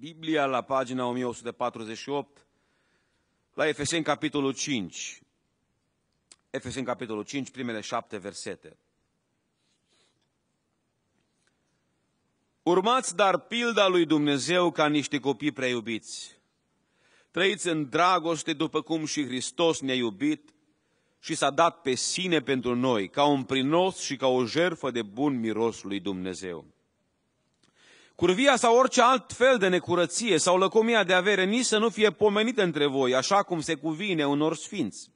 Biblia la pagina 1148, la Efeseni capitolul 5. Efeseni capitolul 5, primele șapte versete. Urmați dar pilda lui Dumnezeu ca niște copii preiubiți. Trăiți în dragoste după cum și Hristos ne-a iubit și s-a dat pe sine pentru noi, ca un prinos și ca o jerfă de bun miros lui Dumnezeu. Curvia sau orice alt fel de necurăție sau lăcomia de avere nici să nu fie pomenită între voi, așa cum se cuvine unor sfinți.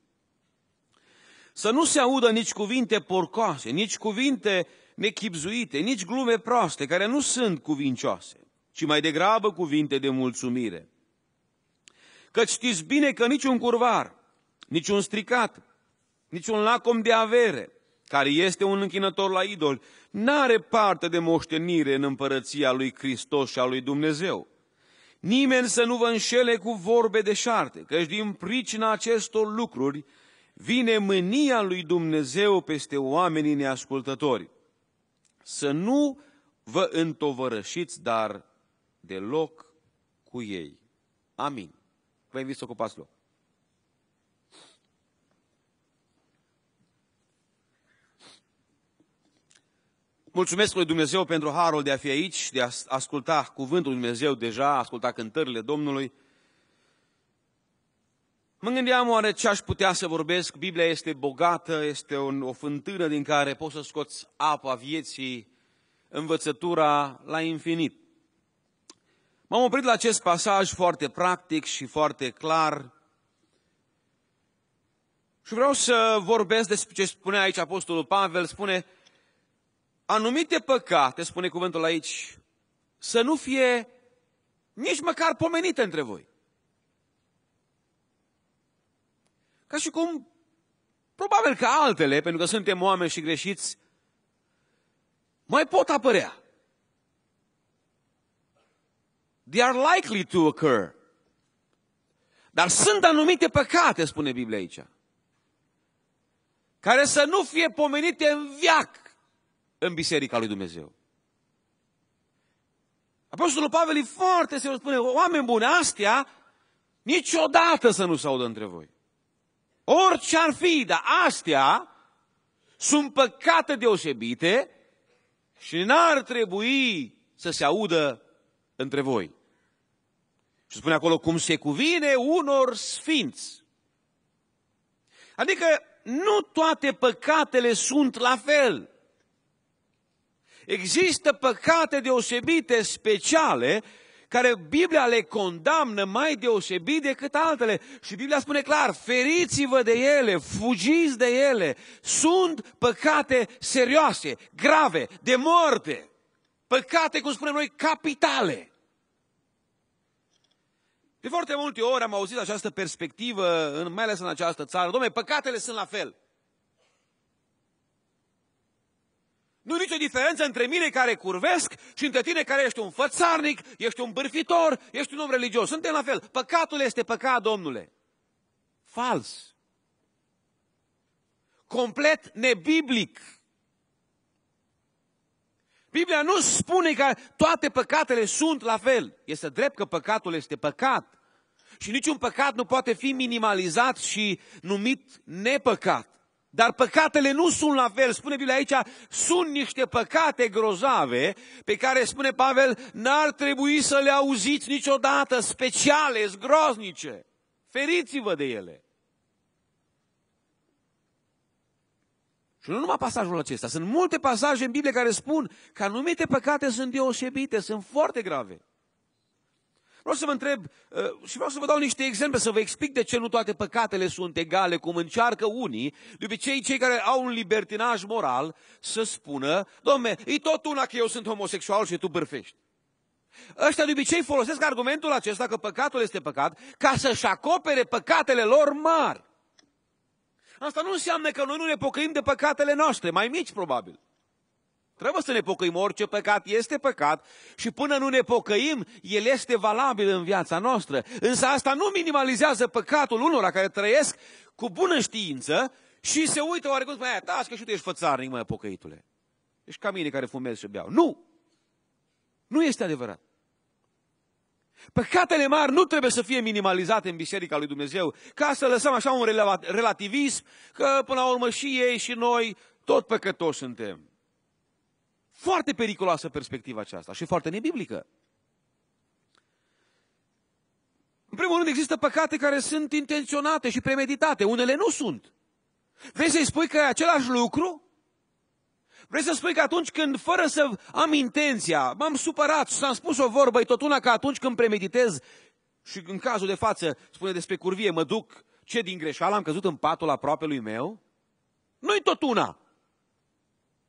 Să nu se audă nici cuvinte porcoase, nici cuvinte nechipzuite, nici glume proaste, care nu sunt cuvincioase, ci mai degrabă cuvinte de mulțumire. Că știți bine că niciun curvar, niciun stricat, niciun lacom de avere, care este un închinător la idol, n-are parte de moștenire în împărăția lui Hristos și a lui Dumnezeu. Nimeni să nu vă înșele cu vorbe de șarte, căci din pricina acestor lucruri vine mânia lui Dumnezeu peste oamenii neascultători. Să nu vă întovărășiți, dar deloc cu ei. Amin. Vă invit să ocupați loc. Mulțumesc lui Dumnezeu pentru harul de a fi aici, de a asculta cuvântul lui Dumnezeu deja, a asculta cântările Domnului. Mă gândeam oare ce aș putea să vorbesc. Biblia este bogată, este un, o fântână din care poți să scoți apa vieții, învățătura la infinit. M-am oprit la acest pasaj foarte practic și foarte clar. Și vreau să vorbesc despre ce spune aici Apostolul Pavel, spune anumite păcate, spune cuvântul aici, să nu fie nici măcar pomenite între voi. Ca și cum, probabil că altele, pentru că suntem oameni și greșiți, mai pot apărea. They are likely to occur. Dar sunt anumite păcate, spune Biblia aici, care să nu fie pomenite în viac în biserica lui Dumnezeu. Apostolul Pavel e foarte serios, spune, oameni buni, astea niciodată să nu se audă între voi. Orice ar fi, dar astea sunt păcate deosebite și n-ar trebui să se audă între voi. Și spune acolo cum se cuvine unor sfinți. Adică nu toate păcatele sunt la fel. Există păcate deosebite, speciale, care Biblia le condamnă mai deosebit decât altele. Și Biblia spune clar, feriți-vă de ele, fugiți de ele. Sunt păcate serioase, grave, de moarte. Păcate, cum spunem noi, capitale. De foarte multe ori am auzit această perspectivă, mai ales în această țară. Domne, păcatele sunt la fel. Nu nicio diferență între mine care curvesc și între tine care ești un fățarnic, ești un bârfitor, ești un om religios. Suntem la fel. Păcatul este păcat, domnule. Fals. Complet nebiblic. Biblia nu spune că toate păcatele sunt la fel. Este drept că păcatul este păcat. Și niciun păcat nu poate fi minimalizat și numit nepăcat. Dar păcatele nu sunt la fel, spune Biblia aici, sunt niște păcate grozave pe care, spune Pavel, n-ar trebui să le auziți niciodată, speciale, zgroznice. Feriți-vă de ele. Și nu numai pasajul acesta, sunt multe pasaje în Biblie care spun că anumite păcate sunt deosebite, sunt foarte grave. Vreau să vă întreb uh, și vreau să vă dau niște exemple, să vă explic de ce nu toate păcatele sunt egale, cum încearcă unii, de obicei cei care au un libertinaj moral, să spună, domne, e tot una că eu sunt homosexual și tu bârfești. Ăștia de obicei folosesc argumentul acesta că păcatul este păcat ca să-și acopere păcatele lor mari. Asta nu înseamnă că noi nu ne pocăim de păcatele noastre, mai mici probabil. Trebuie să ne pocăim, orice păcat este păcat și până nu ne pocăim, el este valabil în viața noastră. Însă asta nu minimalizează păcatul unora care trăiesc cu bună știință și se uită oarecum, mai da, că și tu ești fățarnic, mă, pocăitule. Ești ca mine care fumez și beau. Nu! Nu este adevărat. Păcatele mari nu trebuie să fie minimalizate în Biserica lui Dumnezeu, ca să lăsăm așa un relativism, că până la urmă și ei și noi tot păcătoși suntem. Foarte periculoasă perspectiva aceasta și foarte nebiblică. În primul rând, există păcate care sunt intenționate și premeditate. Unele nu sunt. Vrei să-i spui că e același lucru? Vrei să spui că atunci când, fără să am intenția, m-am supărat și s-am spus o vorbă, e tot una că atunci când premeditez și în cazul de față spune despre curvie, mă duc, ce din greșeală, am căzut în patul aproape lui meu? Nu-i tot una.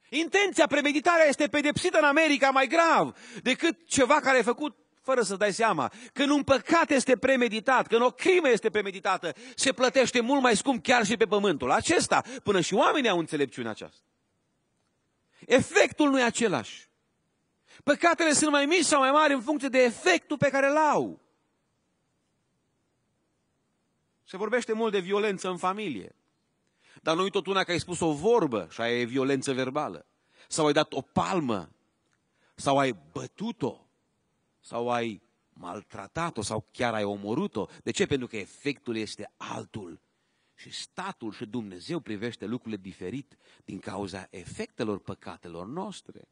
Intenția premeditarea este pedepsită în America mai grav decât ceva care ai făcut fără să dai seama. Când un păcat este premeditat, când o crimă este premeditată, se plătește mult mai scump chiar și pe pământul acesta. Până și oamenii au înțelepciunea aceasta. Efectul nu e același. Păcatele sunt mai mici sau mai mari în funcție de efectul pe care îl au. Se vorbește mult de violență în familie. Dar nu uit totuna una că ai spus o vorbă și aia e violență verbală. Sau ai dat o palmă. Sau ai bătut-o. Sau ai maltratat-o sau chiar ai omorât-o. De ce? Pentru că efectul este altul. Și statul și Dumnezeu privește lucrurile diferit din cauza efectelor păcatelor noastre.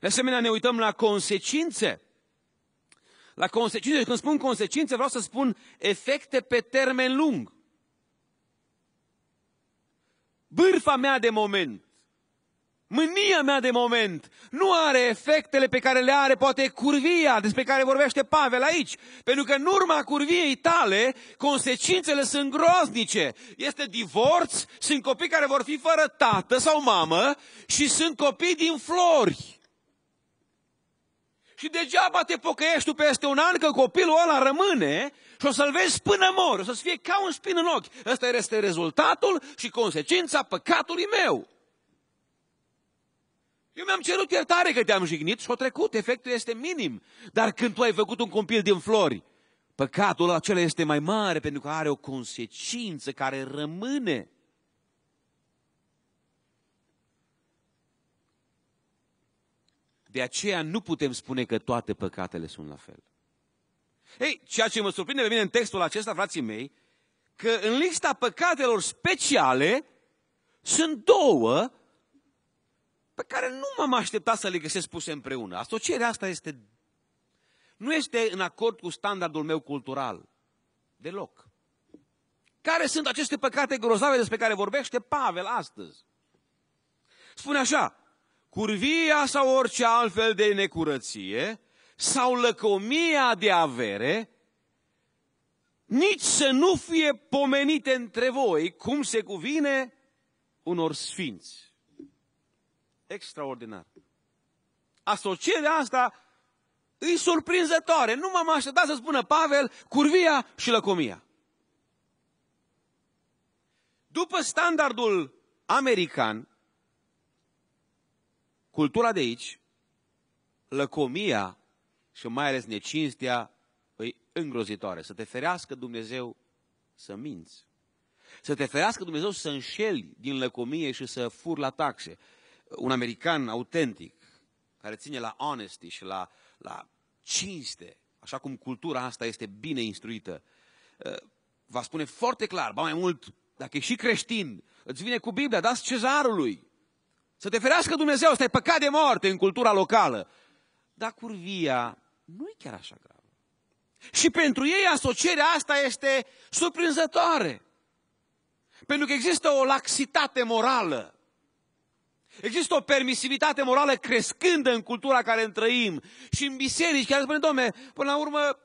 De asemenea, ne uităm la consecințe. La consecințe, când spun consecințe, vreau să spun efecte pe termen lung bârfa mea de moment, mânia mea de moment, nu are efectele pe care le are poate curvia despre care vorbește Pavel aici. Pentru că în urma curviei tale, consecințele sunt groaznice. Este divorț, sunt copii care vor fi fără tată sau mamă și sunt copii din flori. Și degeaba te pocăiești tu peste un an că copilul ăla rămâne și o să-l vezi până mor, o să-ți fie ca un spin în ochi. Ăsta este rezultatul și consecința păcatului meu. Eu mi-am cerut iertare că te-am jignit și o trecut, efectul este minim. Dar când tu ai făcut un copil din flori, păcatul acela este mai mare pentru că are o consecință care rămâne. De aceea nu putem spune că toate păcatele sunt la fel. Ei, ceea ce mă surprinde pe mine în textul acesta, frații mei, că în lista păcatelor speciale sunt două pe care nu m-am așteptat să le găsesc puse împreună. Asocierea asta este, nu este în acord cu standardul meu cultural. Deloc. Care sunt aceste păcate grozave despre care vorbește Pavel astăzi? Spune așa, curvia sau orice altfel de necurăție sau lăcomia de avere, nici să nu fie pomenite între voi, cum se cuvine, unor sfinți. Extraordinar. Asocierea asta e surprinzătoare. Nu m-am așteptat să spună Pavel curvia și lăcomia. După standardul american, cultura de aici, lăcomia și mai ales necinstea îi păi, îngrozitoare. Să te ferească Dumnezeu să minți. Să te ferească Dumnezeu să înșeli din lăcomie și să fur la taxe. Un american autentic, care ține la honesty și la, la cinste, așa cum cultura asta este bine instruită, ă, va spune foarte clar, ba mai mult, dacă ești și creștin, îți vine cu Biblia, dați cezarului. Să te ferească Dumnezeu, ăsta e păcat de moarte în cultura locală. Dar curvia nu e chiar așa gravă. Și pentru ei asocierea asta este surprinzătoare. Pentru că există o laxitate morală. Există o permisivitate morală crescândă în cultura care trăim și în biserici care spune, domne, până la urmă,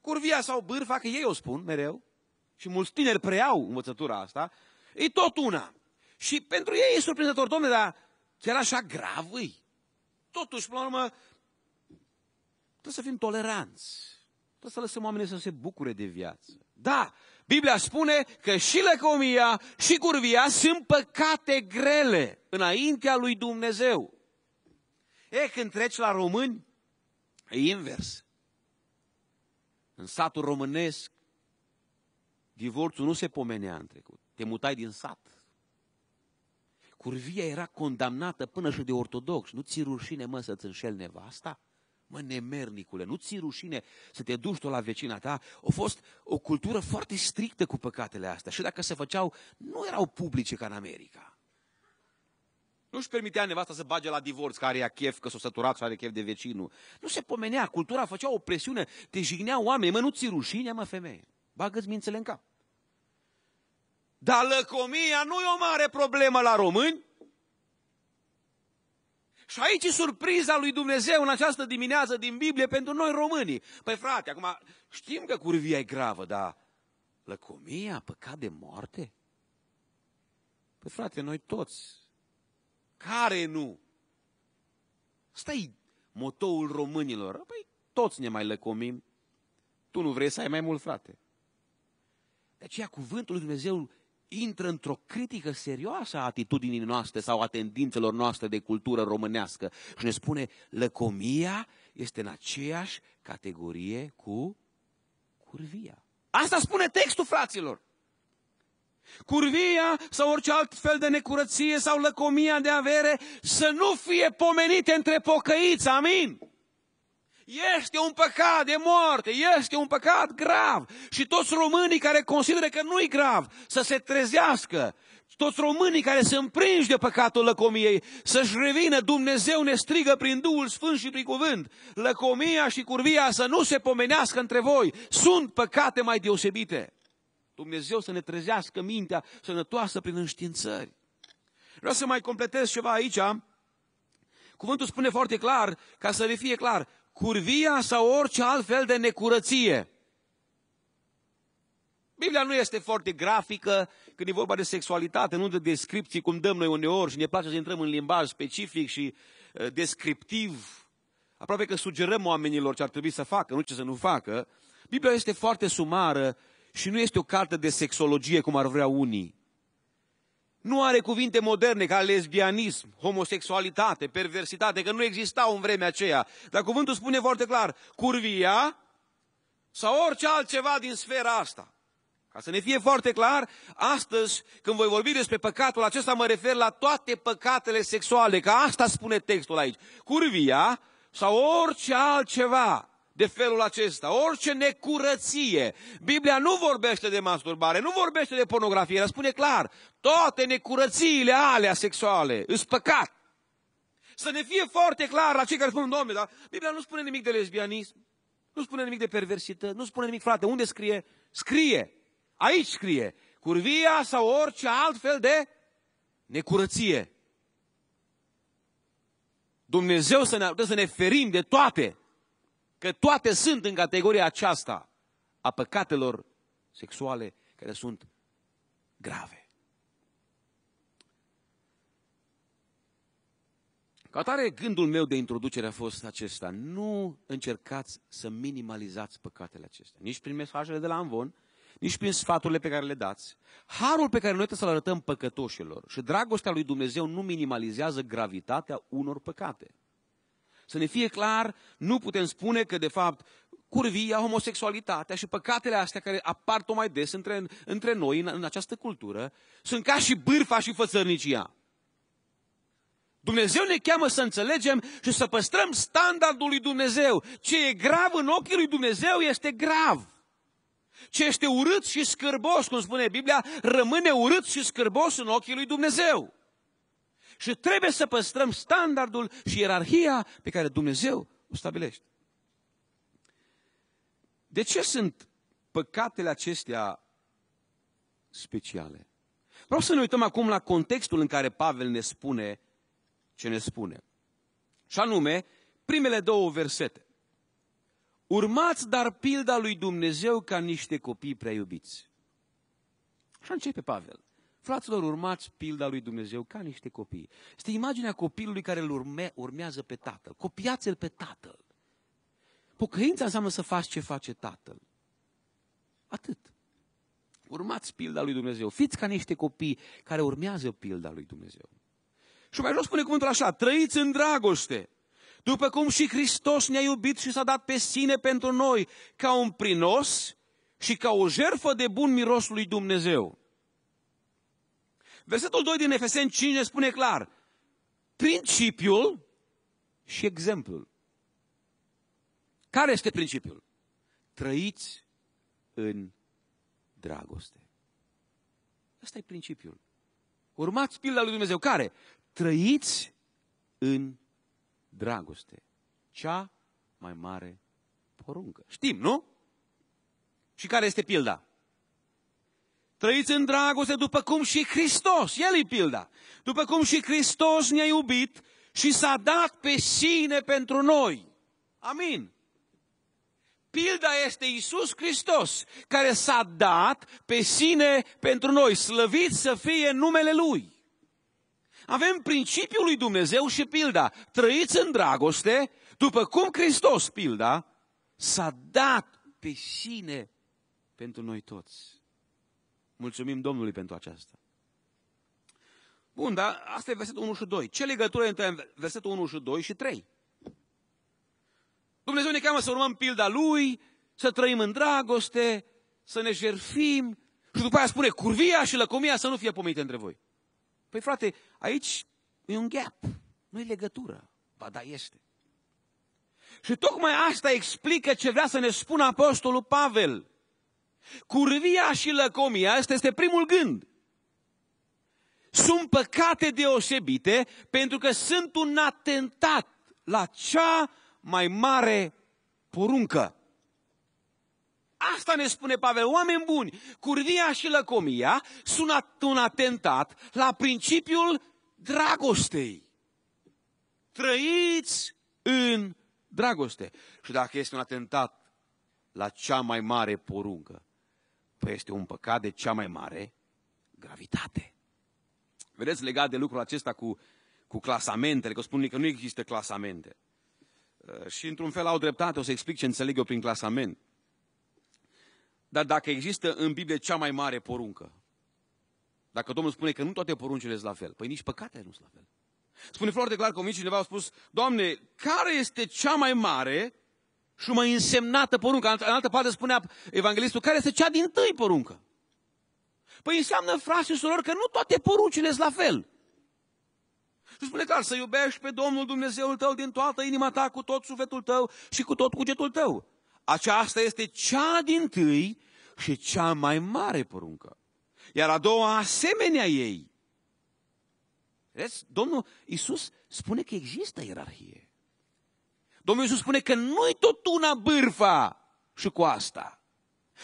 curvia sau bârfa, că ei o spun mereu, și mulți tineri preiau învățătura asta, e tot una. Și pentru ei e surprinzător, domne, dar chiar așa grav e. Totuși, până la urmă, Trebuie să fim toleranți. Trebuie să lăsăm oamenii să se bucure de viață. Da, Biblia spune că și lăcomia și curvia sunt păcate grele înaintea lui Dumnezeu. E, când treci la români, e invers. În satul românesc, divorțul nu se pomenea în trecut. Te mutai din sat. Curvia era condamnată până și de ortodox. Nu ți rușine, mă, să-ți înșel nevasta? Mă, nemernicule, nu ți rușine să te duci tu la vecina ta. A fost o cultură foarte strictă cu păcatele astea. Și dacă se făceau, nu erau publice ca în America. Nu-și permitea nevasta să bage la divorț, care are chef că s-a săturat și are chef de vecinul. Nu se pomenea, cultura făcea o presiune, te jignea oameni, mă, nu ți rușine, mă, femeie. Bagă-ți mințele în cap. Dar lăcomia nu e o mare problemă la români, și aici e surpriza lui Dumnezeu în această dimineață din Biblie pentru noi românii. Păi frate, acum știm că curvia e gravă, dar lăcomia, păcat de moarte? Păi frate, noi toți. Care nu? Asta e motoul românilor. Păi toți ne mai lăcomim. Tu nu vrei să ai mai mult, frate. De aceea cuvântul lui Dumnezeu intră într-o critică serioasă a atitudinii noastre sau a tendințelor noastre de cultură românească și ne spune lăcomia este în aceeași categorie cu curvia. Asta spune textul, fraților! Curvia sau orice alt fel de necurăție sau lăcomia de avere să nu fie pomenite între pocăiți, amin? Este un păcat de moarte, este un păcat grav. Și toți românii care consideră că nu-i grav să se trezească, toți românii care se împrinși de păcatul lăcomiei, să-și revină, Dumnezeu ne strigă prin Duhul Sfânt și prin cuvânt, lăcomia și curvia să nu se pomenească între voi, sunt păcate mai deosebite. Dumnezeu să ne trezească mintea sănătoasă prin înștiințări. Vreau să mai completez ceva aici. Cuvântul spune foarte clar, ca să le fie clar, curvia sau orice alt fel de necurăție. Biblia nu este foarte grafică când e vorba de sexualitate, nu de descripții cum dăm noi uneori și ne place să intrăm în limbaj specific și uh, descriptiv. Aproape că sugerăm oamenilor ce ar trebui să facă, nu ce să nu facă. Biblia este foarte sumară și nu este o carte de sexologie cum ar vrea unii. Nu are cuvinte moderne ca lesbianism, homosexualitate, perversitate, că nu existau în vremea aceea. Dar cuvântul spune foarte clar, curvia sau orice altceva din sfera asta. Ca să ne fie foarte clar, astăzi când voi vorbi despre păcatul acesta, mă refer la toate păcatele sexuale, că asta spune textul aici. Curvia sau orice altceva de felul acesta, orice necurăție. Biblia nu vorbește de masturbare, nu vorbește de pornografie, dar spune clar, toate necurățiile alea sexuale îs păcat. Să ne fie foarte clar la cei care spun, domnule, dar Biblia nu spune nimic de lesbianism, nu spune nimic de perversitate nu spune nimic, frate, unde scrie? Scrie, aici scrie, curvia sau orice alt fel de necurăție. Dumnezeu să ne ajute să ne ferim de toate că toate sunt în categoria aceasta a păcatelor sexuale care sunt grave. Ca atare, gândul meu de introducere a fost acesta. Nu încercați să minimalizați păcatele acestea. Nici prin mesajele de la Anvon, nici prin sfaturile pe care le dați. Harul pe care noi trebuie să-l arătăm păcătoșilor și dragostea lui Dumnezeu nu minimalizează gravitatea unor păcate. Să ne fie clar, nu putem spune că, de fapt, curvia, homosexualitatea și păcatele astea care apar tot mai des între, între noi în, în această cultură, sunt ca și bârfa și fățărnicia. Dumnezeu ne cheamă să înțelegem și să păstrăm standardul lui Dumnezeu. Ce e grav în ochii lui Dumnezeu este grav. Ce este urât și scârbos, cum spune Biblia, rămâne urât și scârbos în ochii lui Dumnezeu. Și trebuie să păstrăm standardul și ierarhia pe care Dumnezeu o stabilește. De ce sunt păcatele acestea speciale? Vreau să ne uităm acum la contextul în care Pavel ne spune ce ne spune. Și anume, primele două versete. Urmați dar pilda lui Dumnezeu ca niște copii prea iubiți. Așa începe Pavel. Fraților, urmați pilda lui Dumnezeu ca niște copii. Este imaginea copilului care îl urme, urmează pe tatăl. Copiați-l pe tatăl. Pocăința înseamnă să faci ce face tatăl. Atât. Urmați pilda lui Dumnezeu. Fiți ca niște copii care urmează pilda lui Dumnezeu. Și mai jos spune cuvântul așa, trăiți în dragoste, după cum și Hristos ne-a iubit și s-a dat pe sine pentru noi, ca un prinos și ca o jerfă de bun miros lui Dumnezeu. Versetul 2 din Efeseni 5 ne spune clar, principiul și exemplul. Care este principiul? Trăiți în dragoste. Asta e principiul. Urmați pilda lui Dumnezeu. Care? Trăiți în dragoste. Cea mai mare poruncă. Știm, nu? Și care este pilda? Trăiți în dragoste după cum și Hristos, El e pilda, după cum și Hristos ne-a iubit și s-a dat pe sine pentru noi. Amin. Pilda este Isus Hristos, care s-a dat pe sine pentru noi, slăvit să fie numele Lui. Avem principiul lui Dumnezeu și pilda. Trăiți în dragoste, după cum Hristos, pilda, s-a dat pe sine pentru noi toți. Mulțumim Domnului pentru aceasta. Bun, dar asta e versetul 1 și 2. Ce legătură între versetul 1 și 2 și 3? Dumnezeu ne cheamă să urmăm pilda Lui, să trăim în dragoste, să ne jerfim și după aia spune curvia și lăcomia să nu fie pomite între voi. Păi frate, aici e un gap, nu e legătură. Ba da, este. Și tocmai asta explică ce vrea să ne spună Apostolul Pavel. Curvia și lăcomia, asta este primul gând. Sunt păcate deosebite pentru că sunt un atentat la cea mai mare poruncă. Asta ne spune Pavel, oameni buni, curvia și lăcomia sunt un atentat la principiul dragostei. Trăiți în dragoste. Și dacă este un atentat la cea mai mare poruncă, Păi este un păcat de cea mai mare gravitate. Vedeți, legat de lucrul acesta cu, cu clasamentele, că spun că nu există clasamente. Uh, și într-un fel au dreptate, o să explic ce înțeleg eu prin clasament. Dar dacă există în Biblie cea mai mare poruncă, dacă Domnul spune că nu toate poruncile sunt la fel, păi nici păcatele nu sunt la fel. Spune foarte clar că omit cineva a spus, Doamne, care este cea mai mare și mai însemnată poruncă. În altă parte spunea evanghelistul, care este cea din tâi poruncă. Păi înseamnă, frații și surori, că nu toate poruncile sunt la fel. Și spune clar, să iubești pe Domnul Dumnezeul tău din toată inima ta, cu tot sufletul tău și cu tot cugetul tău. Aceasta este cea din tâi și cea mai mare poruncă. Iar a doua, asemenea ei. Vedeți? Domnul Iisus spune că există ierarhie. Domnul Iisus spune că nu-i tot una bârfa și cu asta.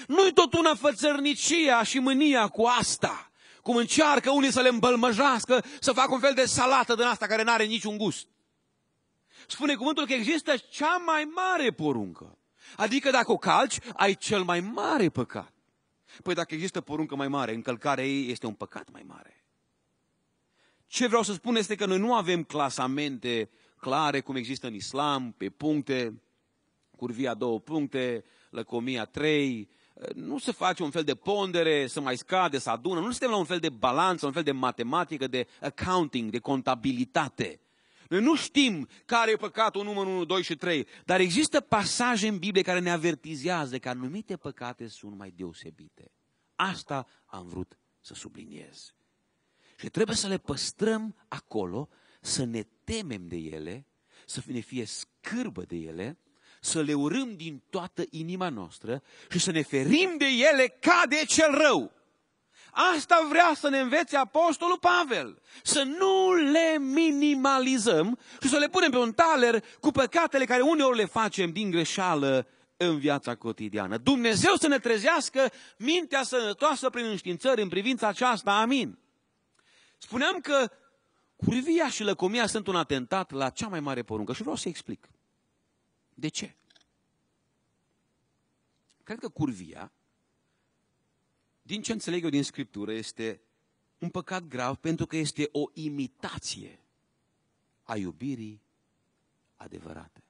Nu-i tot una fățărnicia și mânia cu asta. Cum încearcă unii să le îmbălmăjească, să facă un fel de salată din asta care nu are niciun gust. Spune cuvântul că există cea mai mare poruncă. Adică dacă o calci, ai cel mai mare păcat. Păi dacă există poruncă mai mare, încălcarea ei este un păcat mai mare. Ce vreau să spun este că noi nu avem clasamente clare, cum există în islam, pe puncte, curvia două puncte, lăcomia trei, nu se face un fel de pondere, să mai scade, să adună, nu suntem la un fel de balanță, un fel de matematică, de accounting, de contabilitate. Noi nu știm care e păcatul numărul 1, 2 și 3, dar există pasaje în Biblie care ne avertizează că anumite păcate sunt mai deosebite. Asta am vrut să subliniez. Și trebuie să le păstrăm acolo să ne temem de ele, să ne fie scârbă de ele, să le urâm din toată inima noastră și să ne ferim de ele ca de cel rău. Asta vrea să ne învețe Apostolul Pavel. Să nu le minimalizăm și să le punem pe un taler cu păcatele care uneori le facem din greșeală în viața cotidiană. Dumnezeu să ne trezească mintea sănătoasă prin înștiințări în privința aceasta. Amin. Spuneam că Curvia și lăcomia sunt un atentat la cea mai mare poruncă și vreau să explic. De ce? Cred că curvia, din ce înțeleg eu din Scriptură, este un păcat grav pentru că este o imitație a iubirii adevărate.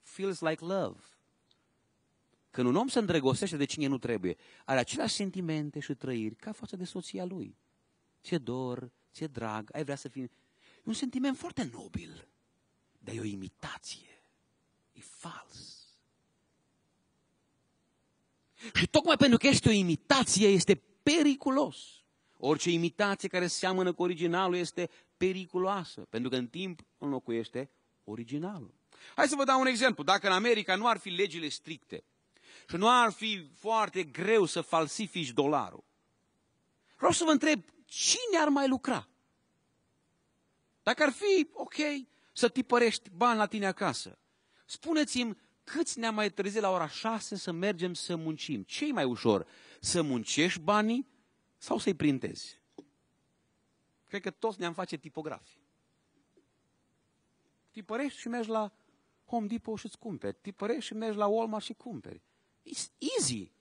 Feels like love. Când un om se îndrăgostește de cine nu trebuie, are aceleași sentimente și trăiri ca față de soția lui. Ce dor, ți-e drag, ai vrea să fii... E un sentiment foarte nobil, dar e o imitație. E fals. Și tocmai pentru că este o imitație, este periculos. Orice imitație care seamănă cu originalul este periculoasă, pentru că în timp înlocuiește originalul. Hai să vă dau un exemplu. Dacă în America nu ar fi legile stricte și nu ar fi foarte greu să falsifici dolarul, vreau să vă întreb, cine ar mai lucra? Dacă ar fi, ok, să tipărești bani la tine acasă, spuneți-mi câți ne-am mai trezit la ora 6 să mergem să muncim? ce mai ușor? Să muncești banii sau să-i printezi? Cred că toți ne-am face tipografi. Tipărești și mergi la Home Depot și ți cumperi. Tipărești și mergi la Walmart și cumperi. It's easy.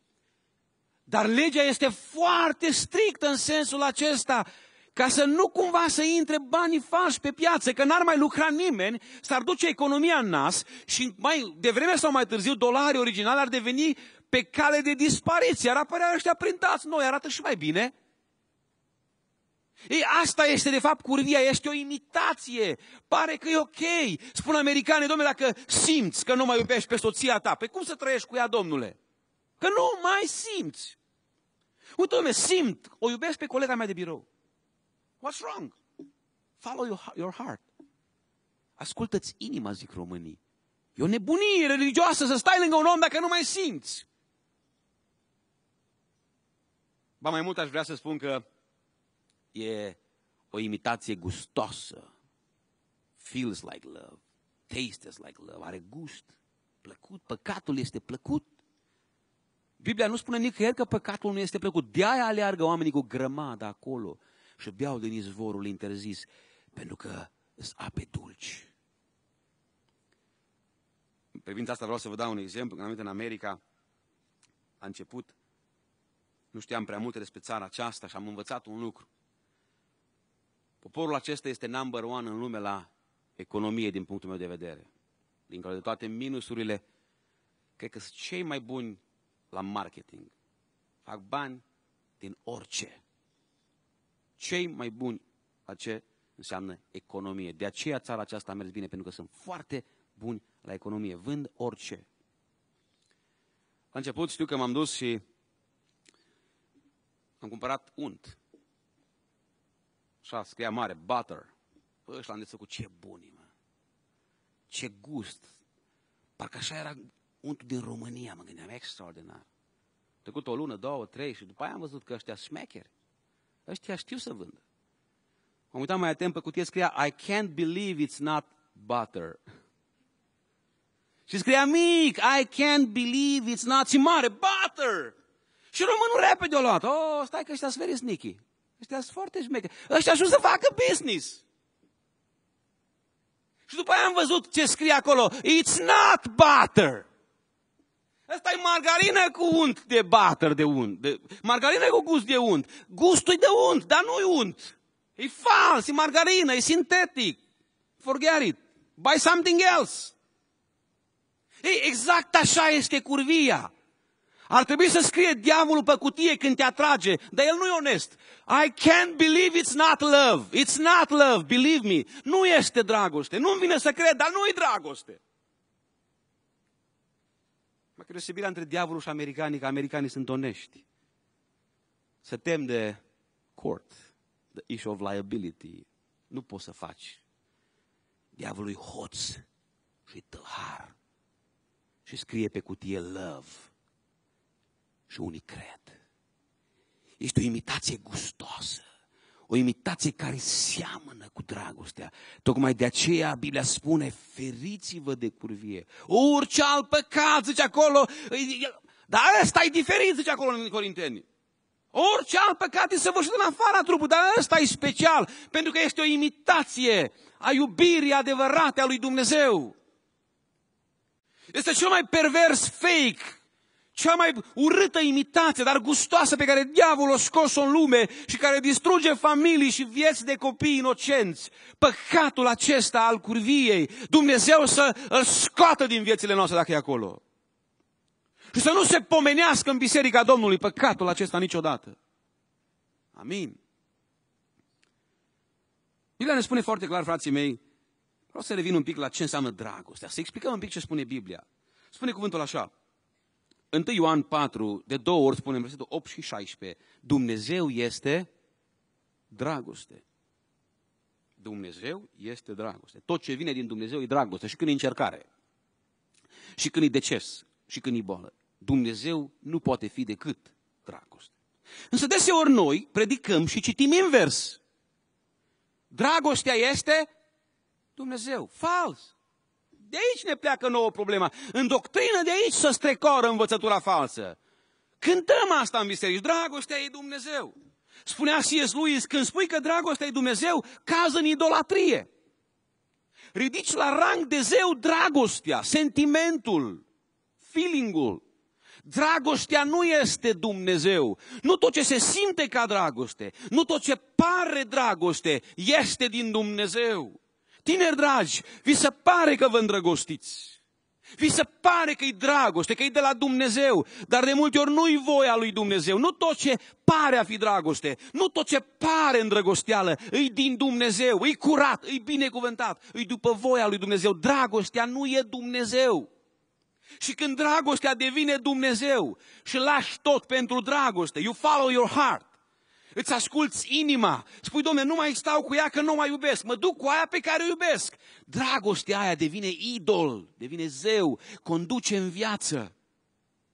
Dar legea este foarte strictă în sensul acesta, ca să nu cumva să intre banii falși pe piață, că n-ar mai lucra nimeni, s-ar duce economia în nas și mai devreme sau mai târziu dolarii originali ar deveni pe cale de dispariție, ar apărea ăștia printați noi, arată și mai bine. Ei, asta este de fapt curvia, este o imitație, pare că e ok. Spun americanii, domnule, dacă simți că nu mai iubești pe soția ta, pe cum să trăiești cu ea, domnule? Că nu mai simți. Uite, domne, simt, o iubesc pe colega mea de birou. What's wrong? Follow your, your heart. Ascultă-ți inima, zic românii. E o nebunie religioasă să stai lângă un om dacă nu mai simți. Ba mai mult aș vrea să spun că e o imitație gustoasă. Feels like love, tastes like love, are gust, plăcut, păcatul este plăcut. Biblia nu spune nicăieri că păcatul nu este plăcut. De aia aleargă oamenii cu grămadă acolo și beau din izvorul interzis, pentru că sunt ape dulci. În privința asta vreau să vă dau un exemplu. Când am venit în America, a început, nu știam prea multe despre țara aceasta și am învățat un lucru. Poporul acesta este number one în lume la economie, din punctul meu de vedere. Dincolo de toate minusurile, cred că sunt cei mai buni la marketing. Fac bani din orice. Cei mai buni la ce înseamnă economie. De aceea țara aceasta a mers bine, pentru că sunt foarte buni la economie. Vând orice. La început știu că m-am dus și am cumpărat unt. Așa scria mare, butter. Păi, ăștia am cu ce buni, mă. Ce gust. Parcă așa era untul din România, mă gândeam, extraordinar. Trecut o lună, două, trei și după aia am văzut că ăștia smecheri. Ăștia știu să vândă. M-am uitat mai atent pe cutie, scria I can't believe it's not butter. Și scria mic, I can't believe it's not, și mare, butter. Și românul repede o luat. Oh, stai că ăștia sunt verisnichii. Ăștia sunt foarte șmecheri. Ăștia ajung să facă business. Și după aia am văzut ce scrie acolo. It's not butter. Asta e margarină cu unt de butter, de unt. De... Margarină cu gust de unt. Gustul e de unt, dar nu e unt. E fals, e margarină, e sintetic. Forget it. Buy something else. Ei, exact așa este curvia. Ar trebui să scrie diavolul pe cutie când te atrage, dar el nu e onest. I can't believe it's not love. It's not love, believe me. Nu este dragoste. Nu-mi vine să cred, dar nu e dragoste. Dacă deosebirea între diavolul și americanii, că americanii sunt onești. Se tem de court, the issue of liability. Nu poți să faci. Diavolul e hoț și tâlhar și scrie pe cutie love. Și unii cred. Este o imitație gustoasă o imitație care seamănă cu dragostea. Tocmai de aceea Biblia spune, feriți-vă de curvie. Orice alt păcat, zice acolo, dar ăsta e diferit, zice acolo în Corinteni. Orice alt păcat e săvârșit în afara trupului, dar ăsta e special, pentru că este o imitație a iubirii adevărate a lui Dumnezeu. Este cel mai pervers fake cea mai urâtă imitație, dar gustoasă, pe care diavolul o scos-o în lume și care distruge familii și vieți de copii inocenți. Păcatul acesta al curviei, Dumnezeu să îl scoată din viețile noastre dacă e acolo. Și să nu se pomenească în biserica Domnului păcatul acesta niciodată. Amin. Biblia ne spune foarte clar, frații mei, vreau să revin un pic la ce înseamnă dragostea, să explicăm un pic ce spune Biblia. Spune cuvântul așa, 1 Ioan 4, de două ori în versetul 8 și 16, Dumnezeu este dragoste. Dumnezeu este dragoste. Tot ce vine din Dumnezeu e dragoste și când e încercare, și când e deces, și când e boală. Dumnezeu nu poate fi decât dragoste. Însă deseori noi predicăm și citim invers. Dragostea este Dumnezeu. Fals. De aici ne pleacă nouă problema. În doctrină de aici să strecoară învățătura falsă. Cântăm asta în biserici. Dragostea e Dumnezeu. Spunea C.S. Lewis, când spui că dragostea e Dumnezeu, cază în idolatrie. Ridici la rang de zeu dragostea, sentimentul, feelingul. Dragostea nu este Dumnezeu. Nu tot ce se simte ca dragoste, nu tot ce pare dragoste, este din Dumnezeu. Tineri dragi, vi se pare că vă îndrăgostiți. Vi se pare că e dragoste, că e de la Dumnezeu, dar de multe ori nu-i voia lui Dumnezeu. Nu tot ce pare a fi dragoste, nu tot ce pare îndrăgosteală, îi din Dumnezeu, îi curat, îi binecuvântat, îi după voia lui Dumnezeu. Dragostea nu e Dumnezeu. Și când dragostea devine Dumnezeu și lași tot pentru dragoste, you follow your heart, Îți asculți inima. Spui, domne, nu mai stau cu ea că nu mai iubesc. Mă duc cu aia pe care o iubesc. Dragostea aia devine idol, devine zeu, conduce în viață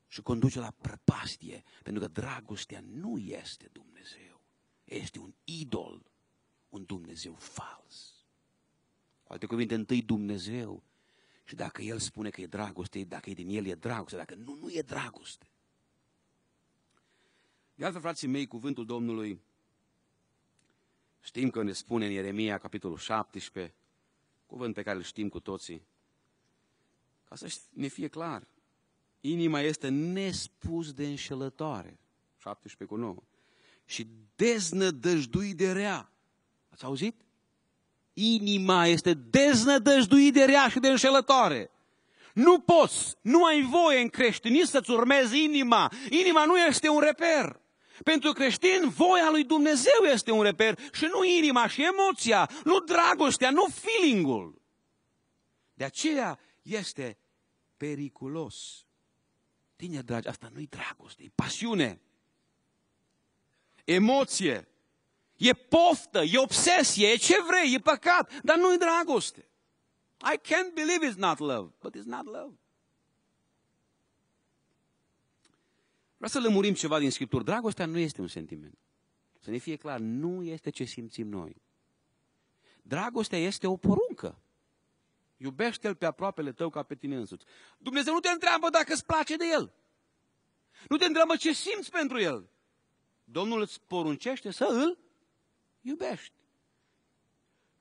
și conduce la prăpastie. Pentru că dragostea nu este Dumnezeu. Este un idol, un Dumnezeu fals. Cu alte cuvinte, întâi Dumnezeu. Și dacă El spune că e dragoste, dacă e din El e dragoste, dacă nu, nu e dragoste. Iată, frații mei, cuvântul Domnului, știm că ne spune în Ieremia, capitolul 17, cuvânt pe care îl știm cu toții, ca să ne fie clar, inima este nespus de înșelătoare, 17 cu 9, și deznădăjdui de rea. Ați auzit? Inima este deznădăjdui de rea și de înșelătoare. Nu poți, nu ai voie în creștinism să-ți urmezi inima. Inima nu este un reper. Pentru creștin, voia lui Dumnezeu este un reper și nu inima și emoția, nu dragostea, nu feelingul. De aceea este periculos. Tine, dragi, asta nu-i dragoste, e pasiune, emoție, e poftă, e obsesie, e ce vrei, e păcat, dar nu-i dragoste. I can't believe it's not love, but it's not love. Vreau să lămurim ceva din Scripturi. Dragostea nu este un sentiment. Să ne fie clar, nu este ce simțim noi. Dragostea este o poruncă. Iubește-l pe aproapele tău ca pe tine însuți. Dumnezeu nu te întreabă dacă îți place de el. Nu te întreabă ce simți pentru el. Domnul îți poruncește să îl iubești.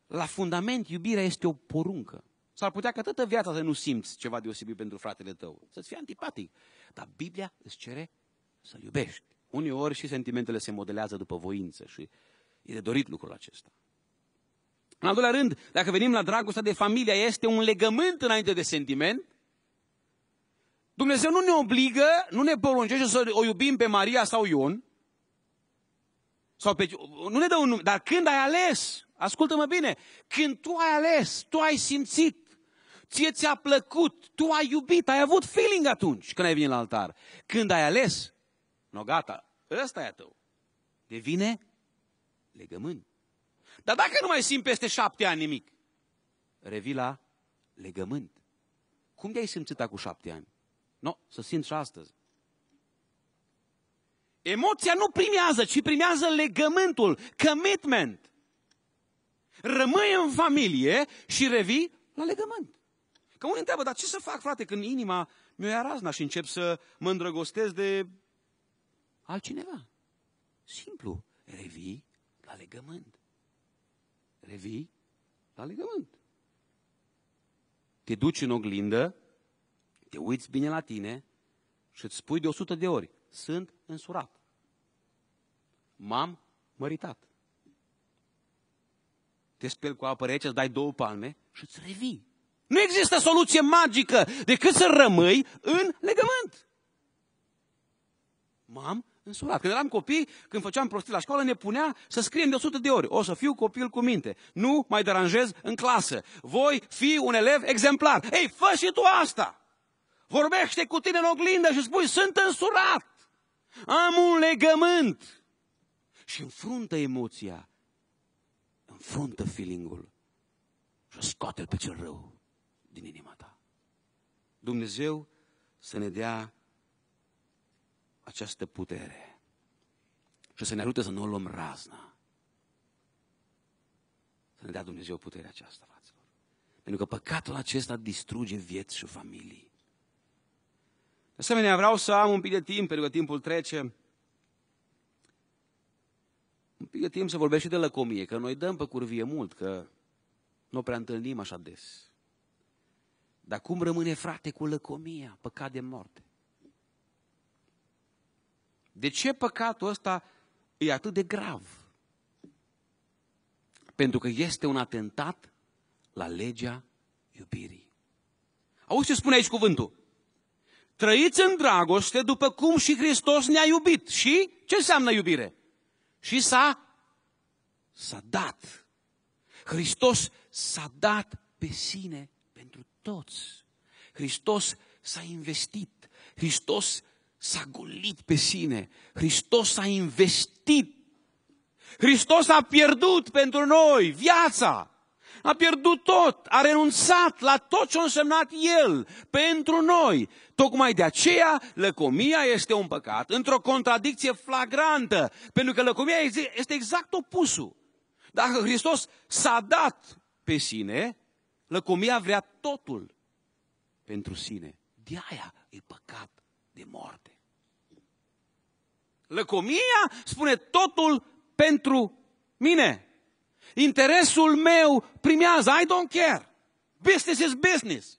La fundament, iubirea este o poruncă. S-ar putea ca toată viața să nu simți ceva deosebit pentru fratele tău. Să-ți fie antipatic. Dar Biblia îți cere să iubești. Uneori și sentimentele se modelează după voință și e de dorit lucrul acesta. În al doilea rând, dacă venim la dragostea de familie, este un legământ înainte de sentiment. Dumnezeu nu ne obligă, nu ne poruncește să o iubim pe Maria sau Ion. Sau pe, nu ne dă un nume, dar când ai ales, ascultă-mă bine, când tu ai ales, tu ai simțit, ție ți-a plăcut, tu ai iubit, ai avut feeling atunci când ai venit la altar. Când ai ales, No, gata, ăsta e a tău. Devine legământ. Dar dacă nu mai simți peste șapte ani nimic, revii la legământ. Cum te ai simțit cu șapte ani? No, să simți și astăzi. Emoția nu primează, ci primează legământul, commitment. Rămâi în familie și revii la legământ. Că unii întreabă, dar ce să fac, frate, când inima mi-o ia razna și încep să mă îndrăgostez de altcineva. Simplu, revii la legământ. Revii la legământ. Te duci în oglindă, te uiți bine la tine și îți spui de 100 de ori, sunt însurat. M-am măritat. Te speli cu apă rece, îți dai două palme și îți revii. Nu există soluție magică decât să rămâi în legământ. M-am însurat. Când eram copii, când făceam prostii la școală, ne punea să scriem de 100 de ori. O să fiu copil cu minte. Nu mai deranjez în clasă. Voi fi un elev exemplar. Ei, fă și tu asta! Vorbește cu tine în oglindă și spui, sunt însurat! Am un legământ! Și înfruntă emoția. Înfruntă feelingul. Și scoate-l pe cel rău din inima ta. Dumnezeu să ne dea această putere și să ne ajute să nu o luăm razna. Să ne dea Dumnezeu puterea aceasta, fraților. Pentru că păcatul acesta distruge vieți și familii. De asemenea, vreau să am un pic de timp, pentru că timpul trece. Un pic de timp să vorbesc și de lăcomie, că noi dăm pe curvie mult, că nu o prea întâlnim așa des. Dar cum rămâne frate cu lăcomia, păcat de moarte? De ce păcatul ăsta e atât de grav? Pentru că este un atentat la legea iubirii. Auzi ce spune aici cuvântul? Trăiți în dragoste după cum și Hristos ne-a iubit. Și ce înseamnă iubire? Și s-a, s-a dat. Hristos s-a dat pe sine pentru toți. Hristos s-a investit. Hristos s-a golit pe sine. Hristos a investit. Hristos a pierdut pentru noi viața. A pierdut tot, a renunțat la tot ce a însemnat El pentru noi. Tocmai de aceea lăcomia este un păcat, într-o contradicție flagrantă, pentru că lăcomia este exact opusul. Dacă Hristos s-a dat pe sine, lăcomia vrea totul pentru sine. De aia e păcat de moarte. Lăcomia spune totul pentru mine. Interesul meu primează, I don't care. Business is business.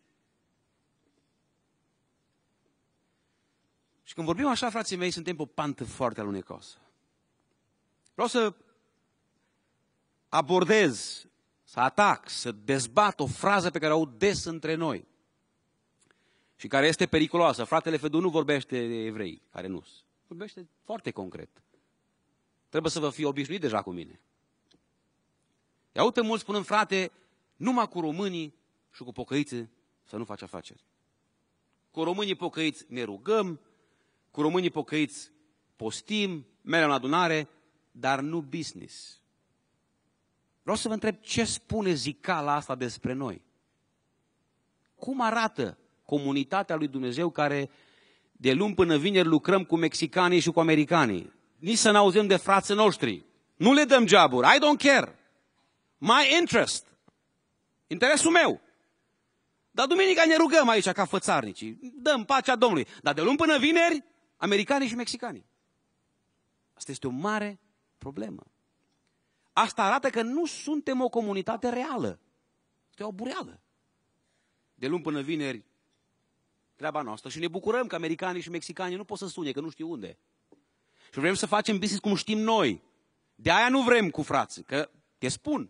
Și când vorbim așa, frații mei, suntem pe o pantă foarte alunecoasă. Vreau să abordez, să atac, să dezbat o frază pe care o aud des între noi și care este periculoasă. Fratele Fedu nu vorbește de evrei care nu Vorbește foarte concret. Trebuie să vă fi obișnuit deja cu mine. Iau pe mulți spunând, frate, numai cu românii și cu pocăiți să nu faci afaceri. Cu românii pocăiți ne rugăm, cu românii pocăiți postim, mergem la adunare, dar nu business. Vreau să vă întreb ce spune zicala asta despre noi. Cum arată comunitatea lui Dumnezeu care de luni până vineri lucrăm cu mexicanii și cu americanii. Nici să ne auzim de frații noștri. Nu le dăm geaburi. I don't care. My interest. Interesul meu. Dar duminica ne rugăm aici ca fățarnici. Dăm pacea Domnului. Dar de luni până vineri, americanii și mexicanii. Asta este o mare problemă. Asta arată că nu suntem o comunitate reală. Este o bureală. De luni până vineri, treaba noastră și ne bucurăm că americanii și mexicanii nu pot să sune, că nu știu unde. Și vrem să facem business cum știm noi. De aia nu vrem cu frații, că te spun.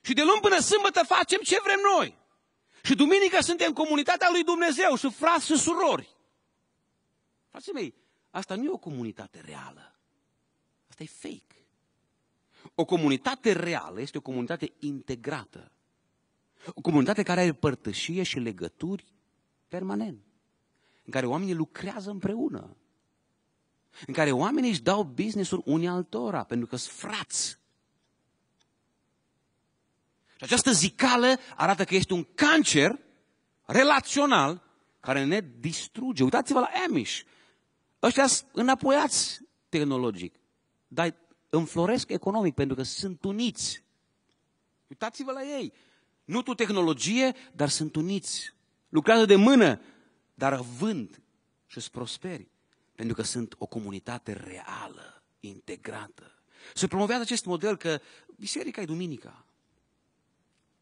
Și de luni până sâmbătă facem ce vrem noi. Și duminică suntem comunitatea lui Dumnezeu și frați și surori. Frații mei, asta nu e o comunitate reală. Asta e fake. O comunitate reală este o comunitate integrată. O comunitate care are părtășie și legături permanent. În care oamenii lucrează împreună. În care oamenii își dau business-uri unii altora, pentru că sunt frați. Și această zicală arată că este un cancer relațional care ne distruge. Uitați-vă la Amish. Ăștia sunt înapoiați tehnologic, dar înfloresc economic pentru că sunt uniți. Uitați-vă la ei. Nu tu tehnologie, dar sunt uniți. Lucrează de mână, dar vând și îți prosperi. Pentru că sunt o comunitate reală, integrată. Se promovează acest model că biserica e duminica.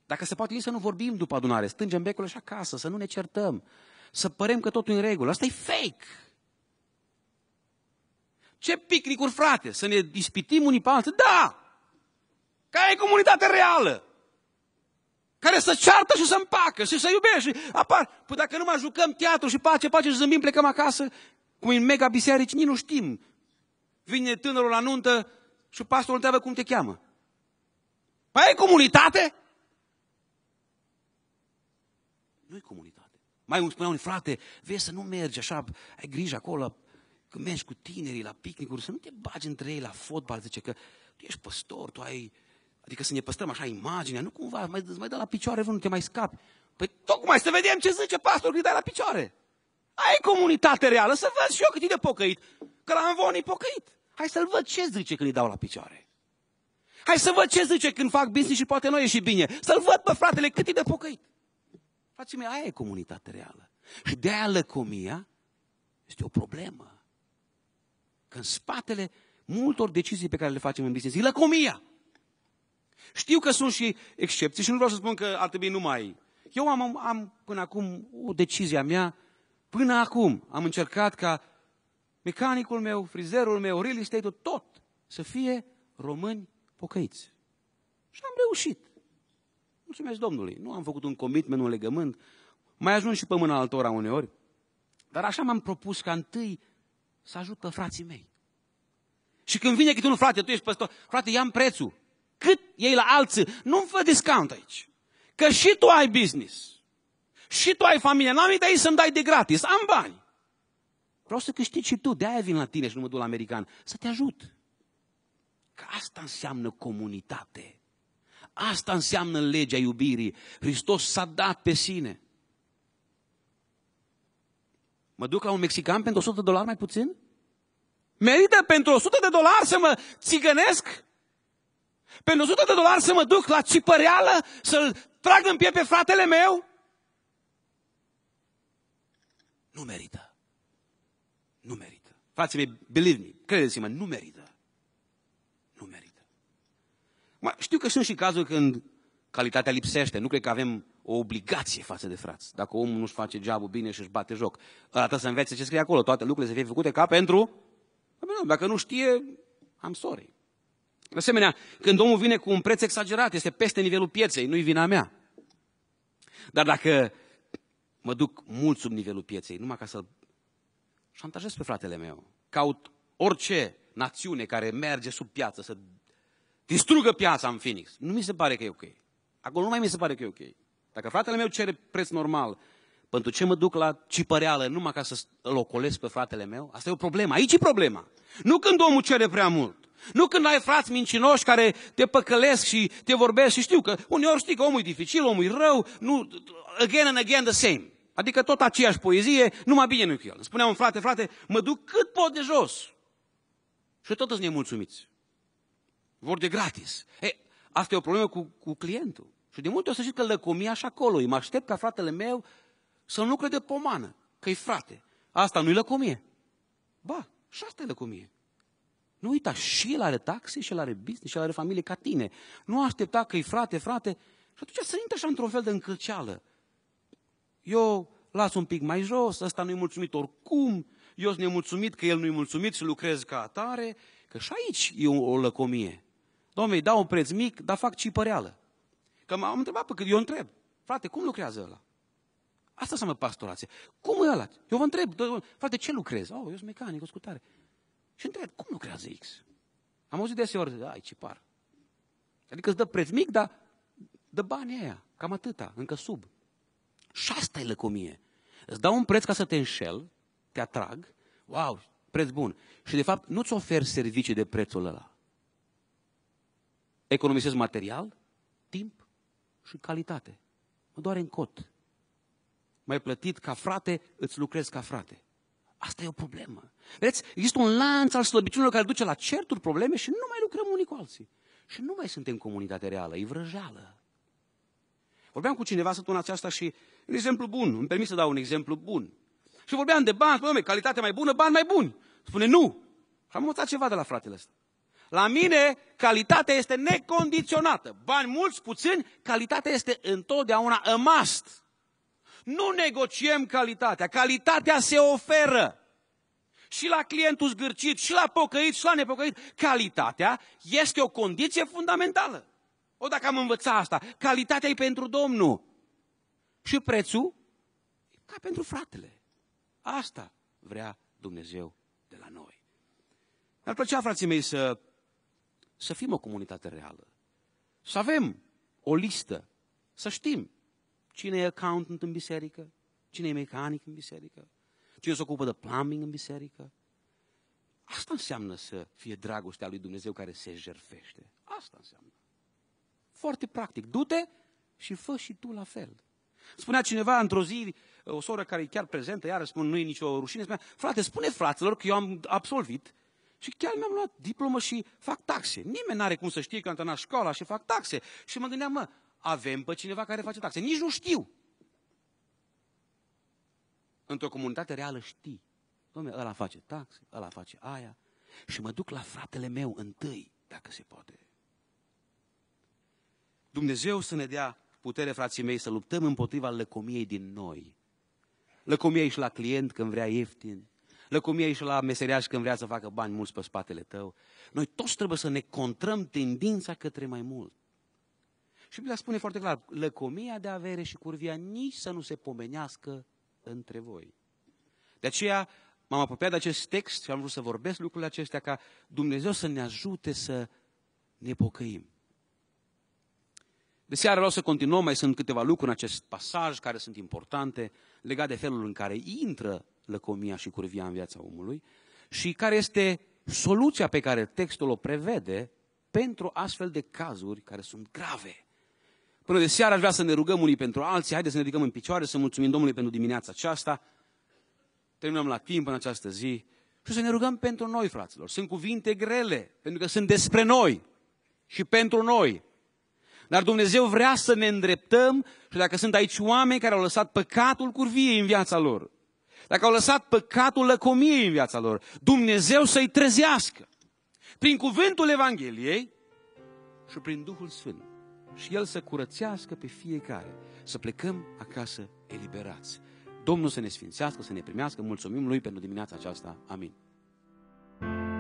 Dacă se poate, să nu vorbim după adunare, stângem becul și acasă, să nu ne certăm, să părem că totul e în regulă. Asta e fake. Ce picnicuri, frate, să ne ispitim unii pe alții? Da! Ca e comunitate reală? care să ceartă și să împacă și să iubește. apar, păi dacă nu mai jucăm teatru și pace, pace și zâmbim, plecăm acasă, cum în mega biserici, nici nu știm. Vine tânărul la nuntă și pastorul întreabă cum te cheamă. Păi ai comunitate? nu e comunitate. Mai îmi spunea unii, frate, vezi să nu mergi așa, ai grijă acolo, când mergi cu tinerii la picnicuri, să nu te bagi între ei la fotbal, zice că tu ești păstor, tu ai Adică să ne păstrăm așa imaginea, nu cumva, mai, mai dă la picioare, vreun, nu te mai scapi. Păi tocmai să vedem ce zice pastorul când dai la picioare. Ai comunitate reală, să văd și eu cât e de pocăit. Că la învon e pocăit. Hai să-l văd ce zice când îi dau la picioare. Hai să văd ce zice când fac business și poate noi și bine. Să-l văd pe fratele cât e de pocăit. Frații mei, aia e comunitate reală. Și de aia lăcomia este o problemă. Că în spatele multor decizii pe care le facem în business e lăcomia. Știu că sunt și excepții și nu vreau să spun că ar trebui numai. Eu am, am până acum o decizie a mea, până acum am încercat ca mecanicul meu, frizerul meu, real estate tot să fie români pocăiți. Și am reușit. Mulțumesc Domnului. Nu am făcut un commitment, un legământ. Mai ajung și pe mâna altora uneori. Dar așa m-am propus ca întâi să ajut pe frații mei. Și când vine câte un frate, tu ești păstor, frate, ia-mi prețul cât ei la alții. Nu-mi fă discount aici. Că și tu ai business. Și tu ai familie. N-am aici să-mi dai de gratis. Am bani. Vreau să câștigi și tu. De-aia vin la tine și nu mă duc la american. Să te ajut. Că asta înseamnă comunitate. Asta înseamnă legea iubirii. Hristos s-a dat pe sine. Mă duc la un mexican pentru 100 de dolari mai puțin? Merită pentru 100 de dolari să mă țigănesc? Pentru 100 de dolari să mă duc la țipăreală, să-l trag în piept pe fratele meu? Nu merită. Nu merită. Frații mei, believe me, credeți-mă, nu merită. Nu merită. Ma, știu că sunt și cazuri când calitatea lipsește. Nu cred că avem o obligație față de frați. Dacă omul nu-și face geabul bine și își bate joc, arată să învețe ce scrie acolo. Toate lucrurile să fie făcute ca pentru... Păi dacă nu știe, am sorry. De asemenea, când omul vine cu un preț exagerat, este peste nivelul pieței, nu-i vina mea. Dar dacă mă duc mult sub nivelul pieței, numai ca să-l șantajez pe fratele meu, caut orice națiune care merge sub piață, să distrugă piața în Phoenix, nu mi se pare că e ok. Acolo nu mai mi se pare că e ok. Dacă fratele meu cere preț normal, pentru ce mă duc la cipăreală numai ca să locolesc pe fratele meu? Asta e o problemă. Aici e problema. Nu când omul cere prea mult. Nu când ai frați mincinoși care te păcălesc și te vorbesc și știu că uneori știi că omul e dificil, omul e rău, nu, again and again the same. Adică tot aceeași poezie, numai bine nu cu el. Spuneam un frate, frate, mă duc cât pot de jos. Și tot îți nemulțumiți. Vor de gratis. E, asta e o problemă cu, cu clientul. Și de multe o să zic că lăcomia așa acolo. Îi mă aștept ca fratele meu să nu crede pomană, că e frate. Asta nu-i lăcomie. Ba, și asta e lăcomie. Nu uita, și el are taxe, și el are business, și el are familie ca tine. Nu aștepta că-i frate, frate. Și atunci să intre așa într-un fel de încălceală. Eu las un pic mai jos, ăsta nu-i mulțumit oricum, eu sunt nemulțumit că el nu-i mulțumit și lucrez ca atare, că și aici e o, lăcomie. Domnule, dau un preț mic, dar fac păreală. Că m-am întrebat că eu întreb. Frate, cum lucrează ăla? Asta înseamnă pastorație. Cum e ăla? Eu vă întreb, frate, ce lucrezi? Oh, eu sunt mecanic, o scutare. Și întreb, cum lucrează X? Am auzit deseori, ai ce par. Adică îți dă preț mic, dar dă bani aia, cam atâta, încă sub. Și asta e lăcomie. Îți dau un preț ca să te înșel, te atrag, wow, preț bun. Și de fapt nu-ți ofer servicii de prețul ăla. Economisez material, timp și calitate. Mă doare în cot. Mai plătit ca frate, îți lucrezi ca frate. Asta e o problemă. Vedeți, există un lanț al slăbiciunilor care duce la certuri, probleme și nu mai lucrăm unii cu alții. Și nu mai suntem comunitate reală, e vrăjeală. Vorbeam cu cineva săptămâna aceasta și un exemplu bun, îmi permis să dau un exemplu bun. Și vorbeam de bani, spune, calitate mai bună, bani mai buni. Spune, nu. Și am învățat ceva de la fratele ăsta. La mine, calitatea este necondiționată. Bani mulți, puțini, calitatea este întotdeauna a must. Nu negociem calitatea. Calitatea se oferă. Și la clientul zgârcit, și la pocăit, și la nepocăit. Calitatea este o condiție fundamentală. O, dacă am învățat asta, calitatea e pentru Domnul. Și prețul e ca pentru fratele. Asta vrea Dumnezeu de la noi. Mi-ar plăcea, frații mei, să, să fim o comunitate reală. Să avem o listă, să știm Cine e accountant în biserică? Cine e mecanic în biserică? Cine se ocupă de plumbing în biserică? Asta înseamnă să fie dragostea lui Dumnezeu care se jerfește. Asta înseamnă. Foarte practic. Du-te și fă și tu la fel. Spunea cineva într-o zi, o soră care e chiar prezentă, iară spun, nu e nicio rușine, spunea, frate, spune fraților că eu am absolvit și chiar mi-am luat diplomă și fac taxe. Nimeni n-are cum să știe că am terminat școala și fac taxe. Și mă gândeam, mă, avem pe cineva care face taxe. Nici nu știu. Într-o comunitate reală știi. Dom'le, ăla face taxe, ăla face aia. Și mă duc la fratele meu întâi, dacă se poate. Dumnezeu să ne dea putere, frații mei, să luptăm împotriva lăcomiei din noi. Lăcomia și la client când vrea ieftin, lăcomia și la meseriaș când vrea să facă bani mulți pe spatele tău. Noi toți trebuie să ne contrăm tendința către mai mult. Și Biblia spune foarte clar, lăcomia de avere și curvia nici să nu se pomenească între voi. De aceea m-am apropiat de acest text și am vrut să vorbesc lucrurile acestea ca Dumnezeu să ne ajute să ne pocăim. De seară vreau să continuăm, mai sunt câteva lucruri în acest pasaj care sunt importante legate de felul în care intră lăcomia și curvia în viața omului și care este soluția pe care textul o prevede pentru astfel de cazuri care sunt grave. Până de seară aș vrea să ne rugăm unii pentru alții, haideți să ne ridicăm în picioare, să mulțumim Domnului pentru dimineața aceasta. Terminăm la timp în această zi și să ne rugăm pentru noi, fraților. Sunt cuvinte grele, pentru că sunt despre noi și pentru noi. Dar Dumnezeu vrea să ne îndreptăm și dacă sunt aici oameni care au lăsat păcatul curviei în viața lor, dacă au lăsat păcatul lăcomiei în viața lor, Dumnezeu să-i trezească prin cuvântul Evangheliei și prin Duhul Sfânt și El să curățească pe fiecare, să plecăm acasă eliberați. Domnul să ne sfințească, să ne primească, mulțumim Lui pentru dimineața aceasta. Amin.